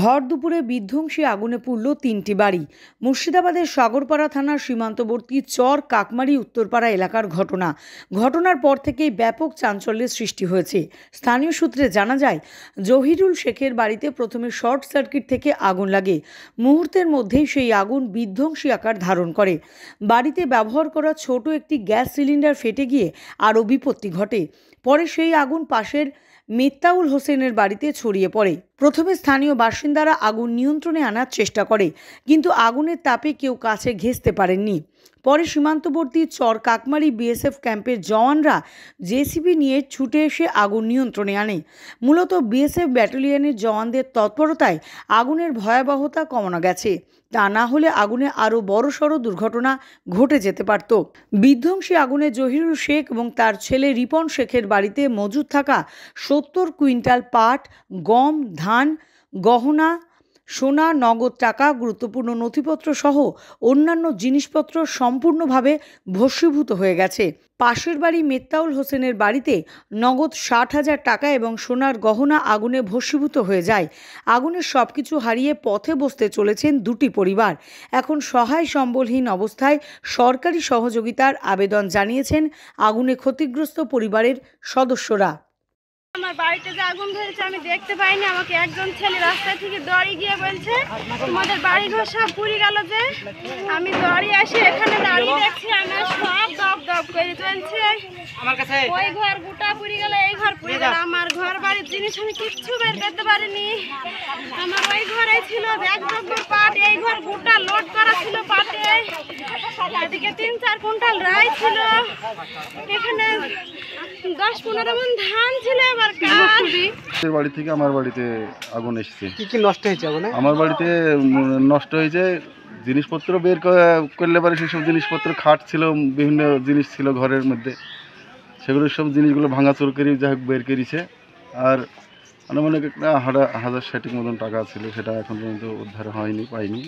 ভর দুপুরে বিধ্বংসী আগুনে পুড়ল তিনটি বাড়ি মুর্শিদাবাদের সাগরপাড়া থানার সীমান্তবর্তী চর কাকমারি উত্তরপাড়া এলাকার ঘটনা ঘটনার পর থেকেই ব্যাপক চাঞ্চল্যের সৃষ্টি হয়েছে স্থানীয় সূত্রে জানা যায় জহিরুল শেখের বাড়িতে প্রথমে শর্ট সার্কিট থেকে আগুন লাগে মুহূর্তের মধ্যেই সেই আগুন বিধ্বংসী আকার ধারণ করে বাড়িতে ব্যবহার করা ছোট একটি গ্যাস সিলিন্ডার ফেটে গিয়ে আরও বিপত্তি ঘটে পরে সেই আগুন পাশের মিত্তাউল হোসেনের বাড়িতে ছড়িয়ে পড়ে প্রথমে স্থানীয় বাসিন্দারা আগুন নিয়ন্ত্রণে আনার চেষ্টা করে কিন্তু আগুনের তাপে কেউ কাছে ঘেঁচতে পারেননি পরে সীমান্তবর্তী চর কাকমারি বিএসএফ ক্যাম্পের জওয়ানরা জেসিবি নিয়ে ছুটে এসে আগুন নিয়ন্ত্রণে আনে মূলত বিএসএফ ব্যাটালিয়নের জওয়ানদের তৎপরতায় আগুনের ভয়াবহতা কমানো গেছে তা না হলে আগুনে আরও বড়সড় দুর্ঘটনা ঘটে যেতে পারত বিধ্বংসী আগুনে জহিরুল শেখ এবং তার ছেলে রিপন শেখের বাড়িতে মজুদ থাকা সত্তর কুইন্টাল পাট গম ধান গহনা সোনা নগদ টাকা গুরুত্বপূর্ণ নথিপত্র সহ অন্যান্য জিনিসপত্র সম্পূর্ণভাবে ভস্মীভূত হয়ে গেছে পাশের বাড়ি মেত্তাউল হোসেনের বাড়িতে নগদ ষাট হাজার টাকা এবং সোনার গহনা আগুনে ভস্মীভূত হয়ে যায় আগুনের সব কিছু হারিয়ে পথে বসতে চলেছেন দুটি পরিবার এখন সহায় সম্বলহীন অবস্থায় সরকারি সহযোগিতার আবেদন জানিয়েছেন আগুনে ক্ষতিগ্রস্ত পরিবারের সদস্যরা আমার বাড়িতে যে আগুন ধরেছে আমি দেখতে পাইনি আমাকে একজন ছেলে রাস্তা থেকে দড়ি গিয়ে বলছে তোমাদের বাড়ি ঘর সব পুড়ে গেল যে আমি দড়ি আসি এখানে দাঁড়িয়ে দেখছি আমার সব দপ দপ করে চলছে ওই ঘর গোটা পুড়ে গেল এই ঘর পুড়ে গেল আমার ঘর বাড়ির জিনিস আমি কিচ্ছু বের করতে পারিনি আমার ওই ঘরে ছিল এক পাট এই ঘর গোটা লোড করা ছিল পাটে এদিকে তিন চার কুইন্টাল রাই ছিল এখানে দশ পনেরো মন ধান ছিল আবার কার বাড়ি থেকে আমার বাড়িতে আগুন এসেছে কি কি নষ্ট হয়েছে আগুনে আমার বাড়িতে নষ্ট হয়েছে জিনিসপত্র বের করলে পারে সেসব জিনিসপত্র খাট ছিল বিভিন্ন জিনিস ছিল ঘরের মধ্যে সেগুলো সব জিনিসগুলো ভাঙাচোর করে যাই হোক বের করেছে আর আনুমানিক একটা হাজার ষাটের মতন টাকা ছিল সেটা এখন পর্যন্ত উদ্ধার হয়নি পাইনি